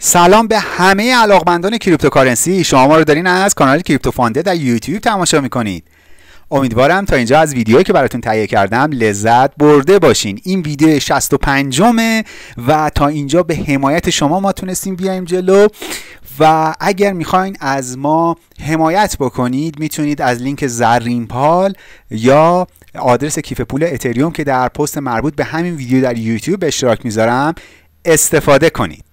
سلام به همه علاقمندان کریپتوکارنسی شما ما رو دارین از کانال کریپتو فانده در یوتیوب تماشا میکنید امیدوارم تا اینجا از ویدیوهایی که براتون تهیه کردم لذت برده باشین این ویدیو 65 م و تا اینجا به حمایت شما ما تونستیم بیایم جلو و اگر میخواین از ما حمایت بکنید میتونید از لینک زرین پال یا آدرس کیف پول اتریوم که در پست مربوط به همین ویدیو در یوتیوب به اشتراک میذارم استفاده کنید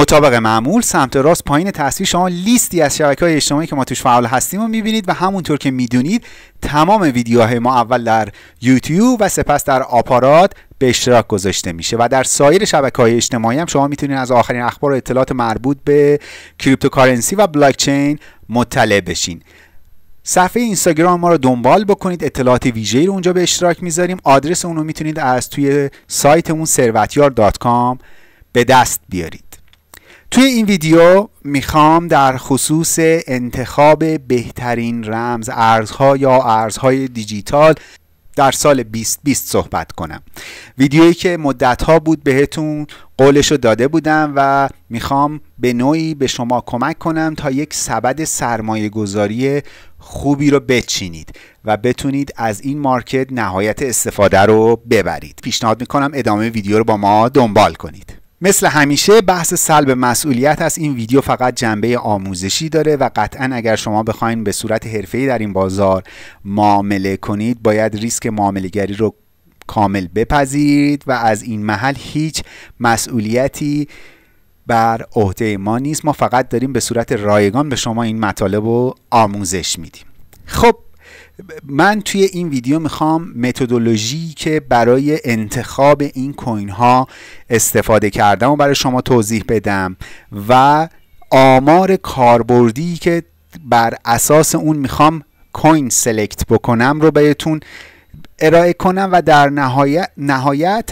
مطابق معمول سمت راست پایین تصویر شما لیستی از شبکه های اجتماعی که ما توش فعال هستیم رو میبینید و همونطور که میدونید تمام ویدیوهای ما اول در یوتیوب و سپس در آپارات به اشتراک گذاشته میشه و در سایر شبکه های اجتماعی هم شما میتونید از آخرین اخبار و اطلاعات مربوط به کریپتوکارنسی و بلاکچین مطلع بشین صفحه اینستاگرام ما رو دنبال بکنید اطلاعات ویژه‌ای رو اونجا به اشتراک میذاریم آدرس اون رو میتونید از توی سایتمون ثروتیار.com به دست بیارید توی این ویدیو میخوام در خصوص انتخاب بهترین رمز ارزها یا ارزهای دیجیتال در سال 2020 صحبت کنم ویدیویی که مدت ها بود بهتون قولش داده بودم و میخوام به نوعی به شما کمک کنم تا یک سبد سرمایه گذاری خوبی رو بچینید و بتونید از این مارکت نهایت استفاده رو ببرید پیشنهاد میکنم ادامه ویدیو رو با ما دنبال کنید مثل همیشه بحث سلب مسئولیت از این ویدیو فقط جنبه آموزشی داره و قطعا اگر شما بخواین به صورت حرفه‌ای در این بازار معامله کنید باید ریسک معاملگری رو کامل بپذیرید و از این محل هیچ مسئولیتی بر عهده ما نیست ما فقط داریم به صورت رایگان به شما این مطالب رو آموزش میدیم خب من توی این ویدیو میخوام متدولوژی که برای انتخاب این کوین ها استفاده کردم و برای شما توضیح بدم و آمار کاربردی که بر اساس اون میخوام کوین سلکت بکنم رو بهتون ارائه کنم و در نهایت, نهایت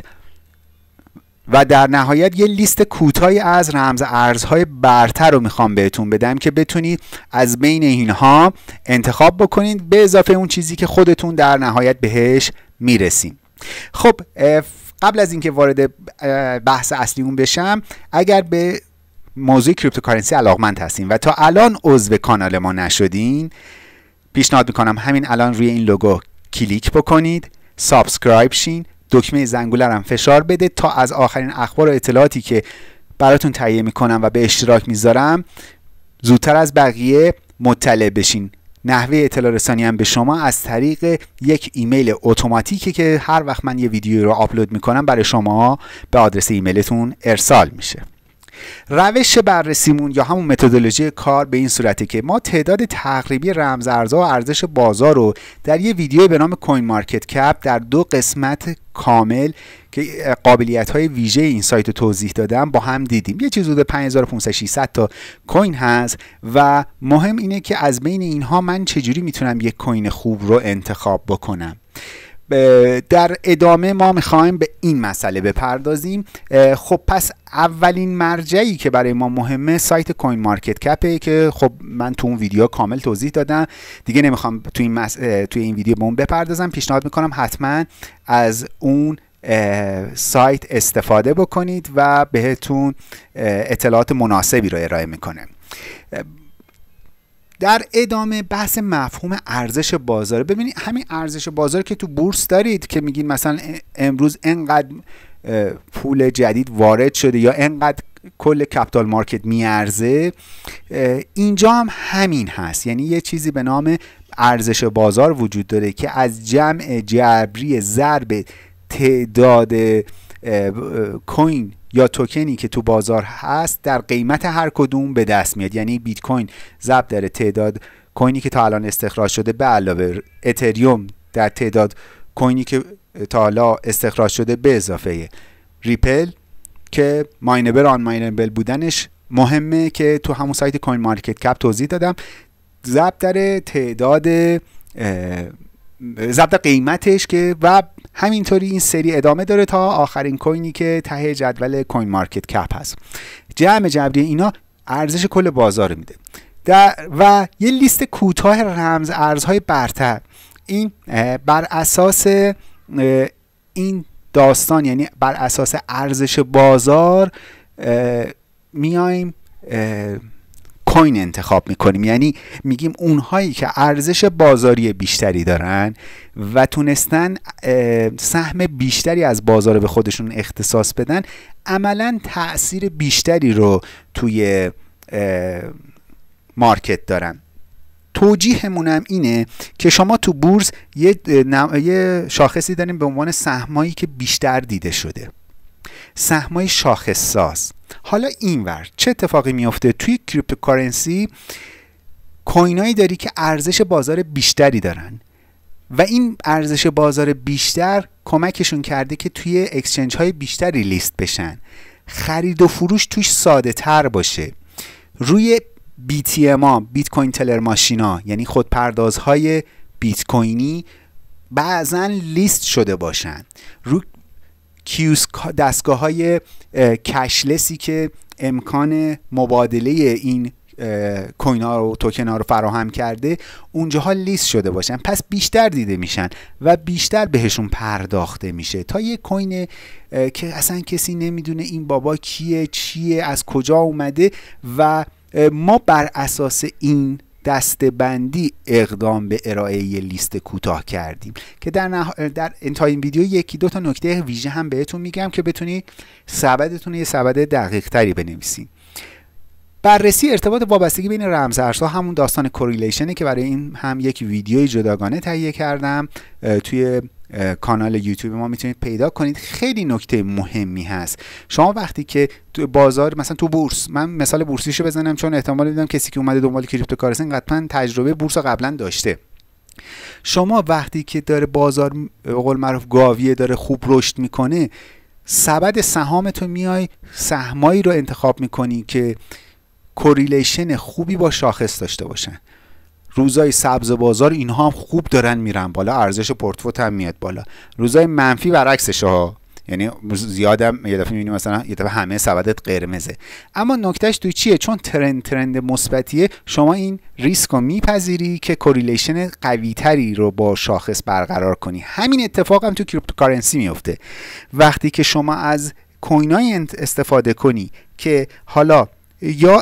و در نهایت یه لیست کوتاهی از رمز ارزهای برتر رو میخوام بهتون بدم که بتونید از بین اینها انتخاب بکنید به اضافه اون چیزی که خودتون در نهایت بهش میرسیم خب قبل از اینکه وارد بحث اون بشم اگر به موضوع کریپتوکارنسی علاقمند هستین و تا الان عضو کانال ما نشدین پیشنهاد میکنم همین الان روی این لوگو کلیک بکنید سابسکرایب شین دکمه زنگوله هم فشار بده تا از آخرین اخبار و اطلاعاتی که براتون تهیه میکنم و به اشتراک میذارم زودتر از بقیه مطلع بشین نحوه اطلاع رسانی هم به شما از طریق یک ایمیل اتوماتیکی که هر وقت من یه ویدیو رو آپلود میکنم برای شما به آدرس ایمیلتون ارسال میشه روش بررسیمون یا همون متدولوژی کار به این صورته که ما تعداد تقریبی رمزارزها و ارزش بازار رو در یه ویدیو به نام کوین مارکت کپ در دو قسمت کامل که قابلیت های ویژه این سایت توضیح دادم با هم دیدیم یه چیز حدود 5500 تا کوین هست و مهم اینه که از بین اینها من چجوری میتونم یک کوین خوب رو انتخاب بکنم در ادامه ما میخوایم به این مسئله بپردازیم خب پس اولین مرجعی که برای ما مهمه سایت کوین مارکت کپه که خب من تو اون ویدیو کامل توضیح دادم دیگه نمیخوام تو این, توی این ویدیو به اون بپردازم پیشنهاد میکنم حتما از اون سایت استفاده بکنید و بهتون اطلاعات مناسبی رو ارائه میکنه در ادامه بحث مفهوم ارزش بازار ببینید همین ارزش بازار که تو بورس دارید که میگین مثلا امروز انقدر پول جدید وارد شده یا انقدر کل کپیتال مارکت میارزه اینجا هم همین هست یعنی یه چیزی به نام ارزش بازار وجود داره که از جمع جبری ضرب تعداد کوین یا توکنی که تو بازار هست در قیمت هر کدوم به دست میاد یعنی بیت کوین ضرب داره تعداد کوینی که تا الان استخراج شده به علاوه اتریوم در تعداد کوینی که تا حالا استخراج شده به اضافه ریپل که ماینبل آن ماینبل بودنش مهمه که تو همون سایت کوین مارکت کپ توضیح دادم ضرب داره تعداد ضبط قیمتش که و همینطوری این سری ادامه داره تا آخرین کوینی که ته جدول کوین مارکت کپ هست جمع جبری اینا ارزش کل بازار میده و یه لیست کوتاه رمز ارزهای برتر این بر اساس این داستان یعنی بر اساس ارزش بازار میایم کوین انتخاب میکنیم یعنی میگیم اونهایی که ارزش بازاری بیشتری دارن و تونستن سهم بیشتری از بازار به خودشون اختصاص بدن عملا تاثیر بیشتری رو توی مارکت دارن توجیهمون هم اینه که شما تو بورس یه, شاخصی داریم به عنوان سهمایی که بیشتر دیده شده سهمای شاخص ساز حالا اینور چه اتفاقی میافته توی کریپتوکارنسی کوینایی داری که ارزش بازار بیشتری دارن و این ارزش بازار بیشتر کمکشون کرده که توی اکسچنج های بیشتری لیست بشن خرید و فروش توش ساده تر باشه روی ا بیت کوین تلر ماشینا یعنی خودپردازهای بیت کوینی بعضا لیست شده باشن رو کیوس دستگاه های کشلسی که امکان مبادله این کوین ها رو توکن ها رو فراهم کرده اونجاها لیست شده باشن پس بیشتر دیده میشن و بیشتر بهشون پرداخته میشه تا یه کوین که اصلا کسی نمیدونه این بابا کیه چیه از کجا اومده و ما بر اساس این دستبندی اقدام به ارائه یه لیست کوتاه کردیم که در, نح... در انتهای این ویدیو یکی دو تا نکته ویژه هم بهتون میگم که بتونی سبدتون یه سبد دقیق تری بنویسید بررسی ارتباط وابستگی بین رمزارزها همون داستان کوریلیشنه که برای این هم یک ویدیوی جداگانه تهیه کردم توی کانال یوتیوب ما میتونید پیدا کنید خیلی نکته مهمی هست شما وقتی که تو بازار مثلا تو بورس من مثال بورسیشو بزنم چون احتمال میدم کسی که اومده دنبال کریپتوکارنسی قطعا تجربه بورس قبلا داشته شما وقتی که داره بازار قول معروف گاویه داره خوب رشد میکنه سبد تو میای سهمایی رو انتخاب میکنی که کوریلیشن خوبی با شاخص داشته باشن روزای سبز بازار اینها هم خوب دارن میرن بالا ارزش پورتفوت هم میاد بالا روزای منفی برعکسش ها یعنی زیادم یه دفعه میبینی مثلا یه دفعه همه سبدت قرمزه اما نکتهش توی چیه چون ترند ترند مثبتیه شما این ریسک رو میپذیری که کوریلیشن قویتری رو با شاخص برقرار کنی همین اتفاق هم تو کریپتوکارنسی میفته وقتی که شما از کوینای استفاده کنی که حالا یا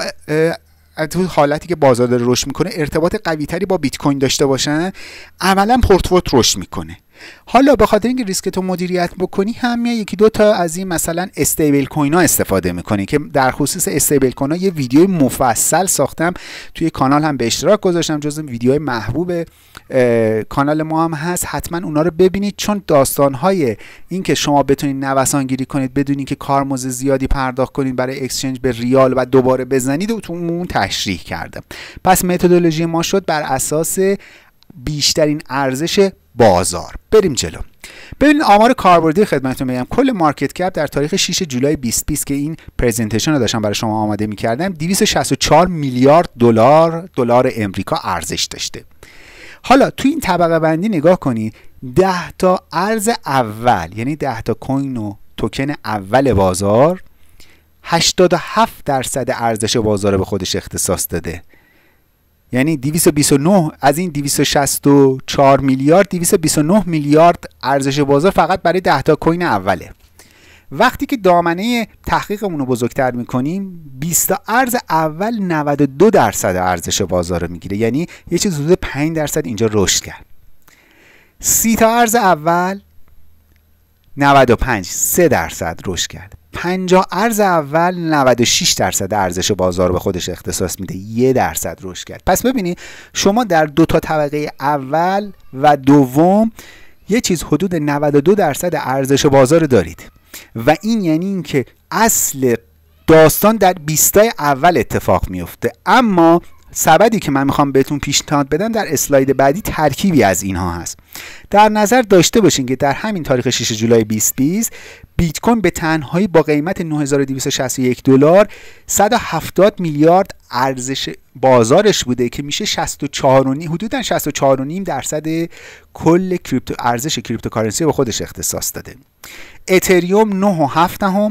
تو حالتی که بازار داره رشد میکنه ارتباط قوی تری با بیت کوین داشته باشن عملا پورتفولیو رشد میکنه حالا به خاطر اینکه ریسک تو مدیریت بکنی هم یکی دو تا از این مثلا استیبل کوین ها استفاده میکنی که در خصوص استیبل کوین ها یه ویدیو مفصل ساختم توی کانال هم به اشتراک گذاشتم جز ویدیوهای محبوب کانال ما هم هست حتما اونا رو ببینید چون داستانهای اینکه شما بتونید گیری کنید بدون اینکه کارمز زیادی پرداخت کنید برای اکسچنج به ریال و دوباره بزنید و تو اون تشریح کردم پس متدولوژی ما شد بر اساس بیشترین ارزش بازار بریم جلو ببینید آمار کاربردی خدمتتون میگم کل مارکت کپ در تاریخ 6 جولای 2020 که این پرزنتیشن رو داشتم برای شما آماده میکردم 264 میلیارد دلار دلار امریکا ارزش داشته حالا تو این طبقه بندی نگاه کنید 10 تا ارز اول یعنی 10 تا کوین و توکن اول بازار 87 درصد ارزش بازار به خودش اختصاص داده یعنی 229 از این 264 میلیارد 229 میلیارد ارزش بازار فقط برای 10 تا کوین اوله وقتی که دامنه تحقیقمون رو بزرگتر میکنیم 20 تا ارز اول 92 درصد ارزش بازار رو میگیره یعنی یه چیز حدود 5 درصد اینجا رشد کرد 30 تا ارز اول 95 3 درصد رشد کرد 50 ارز اول 96 درصد ارزش بازار به خودش اختصاص میده 1 درصد رشد کرد پس ببینید شما در دو تا طبقه اول و دوم یه چیز حدود 92 درصد ارزش بازار دارید و این یعنی اینکه اصل داستان در بیستای اول اتفاق میفته اما سبدی که من میخوام بهتون پیشنهاد بدم در اسلاید بعدی ترکیبی از اینها هست در نظر داشته باشین که در همین تاریخ 6 جولای 2020 بیت کوین به تنهایی با قیمت 9261 دلار 170 میلیارد ارزش بازارش بوده که میشه 64 حدودا 64.5 درصد کل کریپتو ارزش کریپتوکارنسی به خودش اختصاص داده اتریوم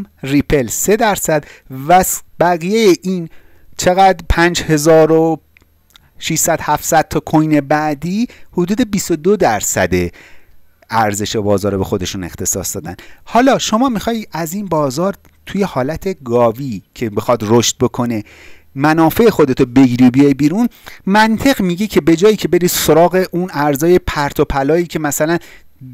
9.7 ریپل 3 درصد و بقیه این چقدر 5600 600 700 تا کوین بعدی حدود 22 درصد ارزش بازار به خودشون اختصاص دادن حالا شما میخوای از این بازار توی حالت گاوی که بخواد رشد بکنه منافع خودتو بگیری بیای بیرون منطق میگه که به جایی که بری سراغ اون ارزای پرت و پلایی که مثلا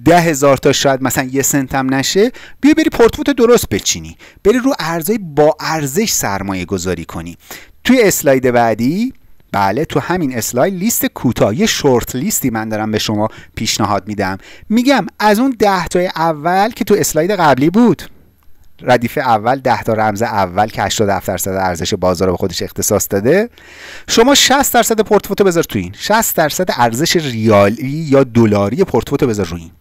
ده هزار تا شاید مثلا یه سنتم نشه بیا بری پورتفوت درست بچینی بری رو ارزای با ارزش سرمایه گذاری کنی توی اسلاید بعدی بله تو همین اسلاید لیست کوتاه یه شورت لیستی من دارم به شما پیشنهاد میدم میگم از اون ده تای اول که تو اسلاید قبلی بود ردیف اول ده تا رمز اول که 80 درصد ارزش بازار به خودش اختصاص داده شما 60 درصد پورتفوتو بذار تو این 60 درصد ارزش ریالی یا دلاری پورتفوتو بذار روی این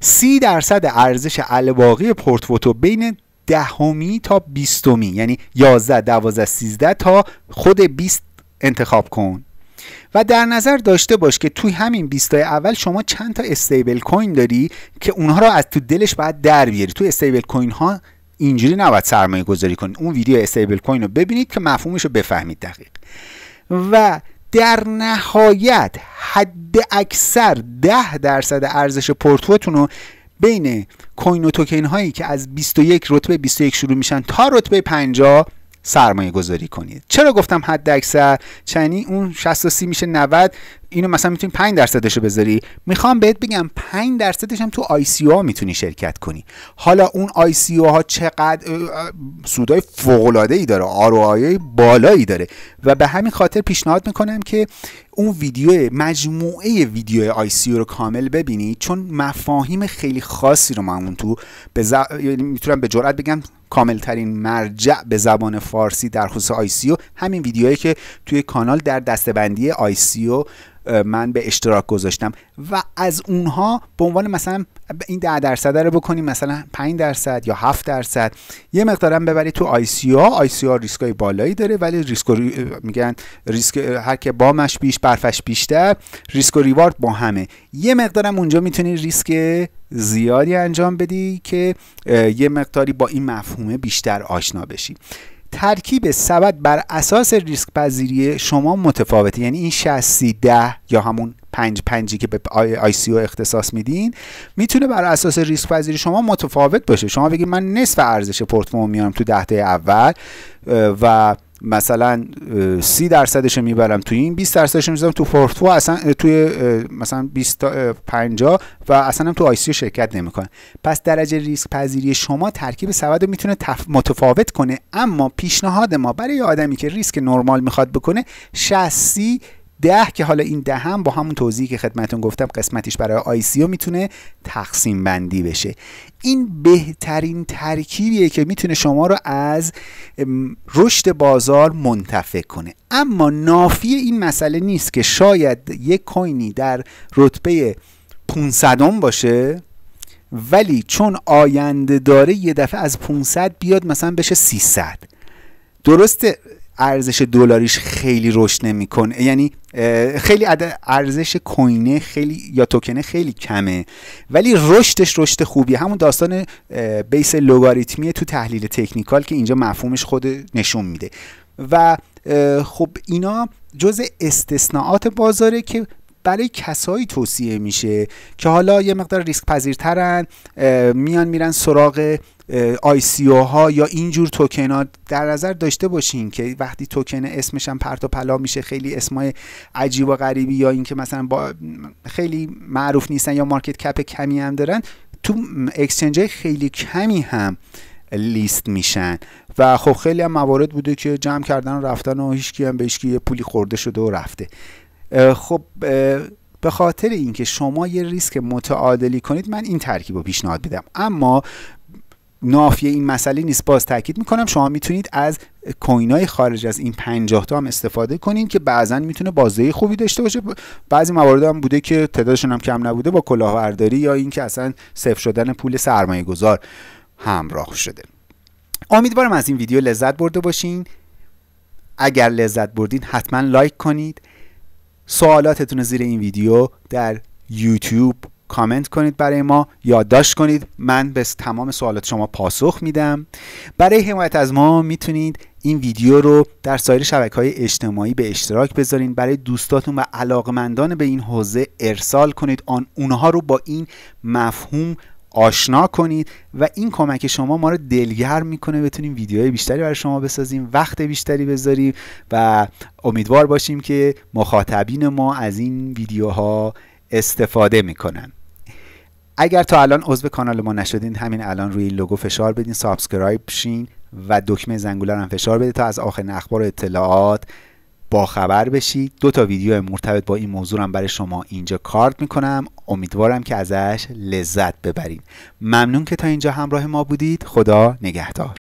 30 درصد ارزش الباقی پورتفوتو بین دهمی تا بیستمی یعنی 11 12 13 تا خود 20 انتخاب کن و در نظر داشته باش که توی همین 20 اول شما چند تا استیبل کوین داری که اونها رو از تو دلش باید در بیاری تو استیبل کوین ها اینجوری نباید سرمایه گذاری کنید اون ویدیو استیبل کوین رو ببینید که مفهومش رو بفهمید دقیق و در نهایت حد اکثر 10 درصد ارزش پورتفوتون رو بین کوین و توکن هایی که از 21 رتبه 21 شروع میشن تا رتبه 50 سرمایه گذاری کنید چرا گفتم حد اکثر چنی یعنی اون 60 میشه 90 اینو مثلا میتونی 5 درصدش رو بذاری میخوام بهت بگم 5 درصدش هم تو آی سی او میتونی شرکت کنی حالا اون آی سی او ها چقدر سودای فوق العاده ای داره آر بالایی داره و به همین خاطر پیشنهاد میکنم که اون ویدیو مجموعه ویدیو آی سی او رو کامل ببینی چون مفاهیم خیلی خاصی رو من اون تو به یعنی میتونم به جرئت بگم ترین مرجع به زبان فارسی در خصوص آی او همین ویدیوهایی که توی کانال در دستبندی آی سی او من به اشتراک گذاشتم و از اونها به عنوان مثلا این ده درصد رو بکنیم مثلا 5 درصد یا هفت درصد یه مقدارم ببری تو آی سی آ آی سی ریسکای بالایی داره ولی ریسک میگن ریسک هر که بامش بیش برفش بیشتر ریسک و ریوارد با همه یه مقدارم اونجا میتونی ریسک زیادی انجام بدی که یه مقداری با این مفهومه بیشتر آشنا بشی ترکیب سبد بر اساس ریسک پذیری شما متفاوته یعنی این 60 ده یا همون پنج پنجی که به آی سی او اختصاص میدین میتونه بر اساس ریسک پذیری شما متفاوت باشه شما بگید من نصف ارزش پورتفولیو میارم تو دهته اول و مثلا 30 درصدش میبرم توی این 20 درصدش میذارم تو پورتفو اصلا توی مثلا 20 50 و اصلا تو آیسی شرکت نمیکنه پس درجه ریسک پذیری شما ترکیب سبد رو میتونه تف... متفاوت کنه اما پیشنهاد ما برای آدمی که ریسک نرمال میخواد بکنه 60 ده که حالا این دهم هم با همون توضیحی که خدمتون گفتم قسمتیش برای آیسیو میتونه تقسیم بندی بشه این بهترین ترکیبیه که میتونه شما رو از رشد بازار منتفع کنه اما نافی این مسئله نیست که شاید یک کوینی در رتبه 500 باشه ولی چون آینده داره یه دفعه از 500 بیاد مثلا بشه 300 درسته ارزش دلاریش خیلی رشد نمیکنه یعنی خیلی ارزش کوینه خیلی یا توکنه خیلی کمه ولی رشدش رشد خوبیه همون داستان بیس لگاریتمیه تو تحلیل تکنیکال که اینجا مفهومش خود نشون میده و خب اینا جز استثناعات بازاره که برای کسایی توصیه میشه که حالا یه مقدار ریسک پذیرترن میان میرن سراغ آی سی او ها یا اینجور توکن ها در نظر داشته باشین که وقتی توکن اسمش هم پرت و پلا میشه خیلی اسمای عجیب و غریبی یا اینکه مثلا با خیلی معروف نیستن یا مارکت کپ کمی هم دارن تو اکسچنج خیلی کمی هم لیست میشن و خب خیلی هم موارد بوده که جمع کردن و رفتن و هیچکی هم بهش یه پولی خورده شده و رفته خب به خاطر اینکه شما یه ریسک متعادلی کنید من این ترکیب رو پیشنهاد بدم اما نافی این مسئله نیست باز تاکید میکنم شما میتونید از های خارج از این 50 تا هم استفاده کنین که بعضا میتونه بازدهی خوبی داشته باشه بعضی موارد هم بوده که تعدادشون هم کم نبوده با کلاهبرداری یا اینکه اصلا صفر شدن پول سرمایه گذار همراه شده امیدوارم از این ویدیو لذت برده باشین اگر لذت بردین حتما لایک کنید سوالاتتون زیر این ویدیو در یوتیوب کامنت کنید برای ما یادداشت کنید من به تمام سوالات شما پاسخ میدم برای حمایت از ما میتونید این ویدیو رو در سایر شبکه های اجتماعی به اشتراک بذارین برای دوستاتون و علاقمندان به این حوزه ارسال کنید آن اونها رو با این مفهوم آشنا کنید و این کمک شما ما رو دلگرم میکنه بتونیم ویدیوهای بیشتری برای شما بسازیم وقت بیشتری بذاریم و امیدوار باشیم که مخاطبین ما از این ویدیوها استفاده میکنن اگر تا الان عضو کانال ما نشدین همین الان روی لوگو فشار بدین سابسکرایب شین و دکمه زنگوله هم فشار بدید تا از آخرین اخبار و اطلاعات با خبر بشید دو تا ویدیو مرتبط با این موضوع هم برای شما اینجا کارت میکنم امیدوارم که ازش لذت ببرید ممنون که تا اینجا همراه ما بودید خدا نگهدار